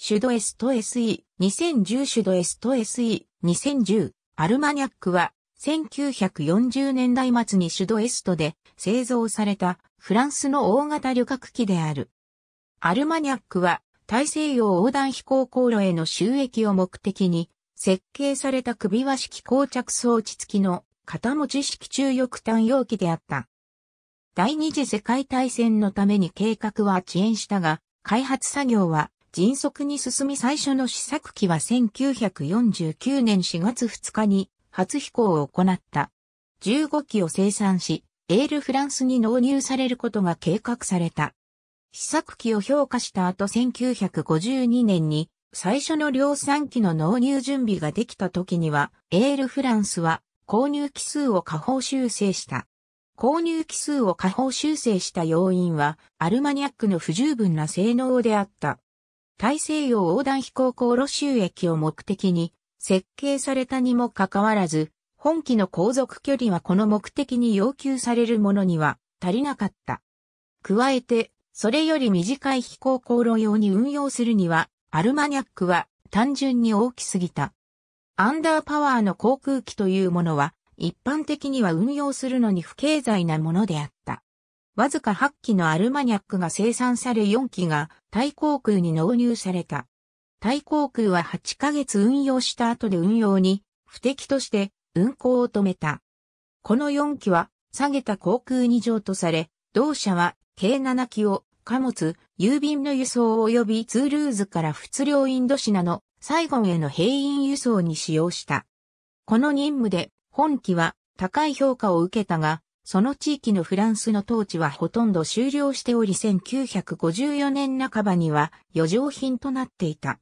シュドエスト SE、2010シュドエスト SE、2010、アルマニャックは、1940年代末にシュドエストで製造されたフランスの大型旅客機である。アルマニャックは大西洋横断飛行航路への収益を目的に設計された首輪式膠着装置付きの肩持ち式中翼単容器であった。第二次世界大戦のために計画は遅延したが、開発作業は迅速に進み最初の試作機は1949年4月2日に初飛行を行った。15機を生産し、エールフランスに納入されることが計画された。試作機を評価した後1952年に最初の量産機の納入準備ができた時には、エールフランスは購入機数を下方修正した。購入機数を下方修正した要因は、アルマニアックの不十分な性能であった。大西洋横断飛行航路収益を目的に設計されたにもかかわらず、本機の航続距離はこの目的に要求されるものには足りなかった。加えて、それより短い飛行航路用に運用するには、アルマニャックは単純に大きすぎた。アンダーパワーの航空機というものは、一般的には運用するのに不経済なものであった。わずか8機のアルマニャックが生産され4機がタイ航空に納入された。タイ航空は8ヶ月運用した後で運用に不適として運航を止めた。この4機は下げた航空に譲渡され、同社は計7機を貨物、郵便の輸送及びツールーズから仏領インドシナのサイゴンへの兵員輸送に使用した。この任務で本機は高い評価を受けたが、その地域のフランスの統治はほとんど終了しており1954年半ばには余剰品となっていた。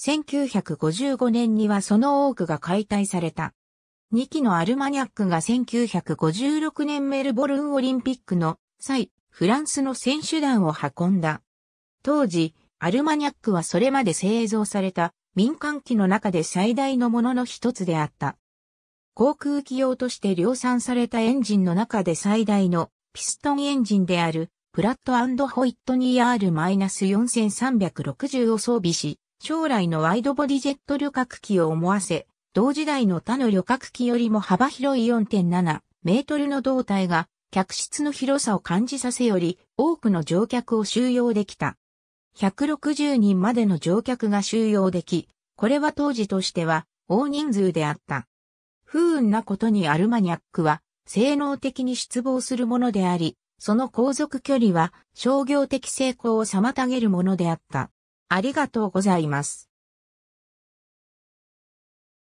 1955年にはその多くが解体された。2機のアルマニャックが1956年メルボルンオリンピックの際、フランスの選手団を運んだ。当時、アルマニャックはそれまで製造された民間機の中で最大のものの一つであった。航空機用として量産されたエンジンの中で最大のピストンエンジンであるプラットホイットニー R-4360 を装備し、将来のワイドボディジェット旅客機を思わせ、同時代の他の旅客機よりも幅広い4.7メートルの胴体が客室の広さを感じさせより多くの乗客を収容できた。160人までの乗客が収容でき、これは当時としては大人数であった。不運なことにアルマニャックは、性能的に失望するものであり、その航続距離は商業的成功を妨げるものであった。ありがとうございます。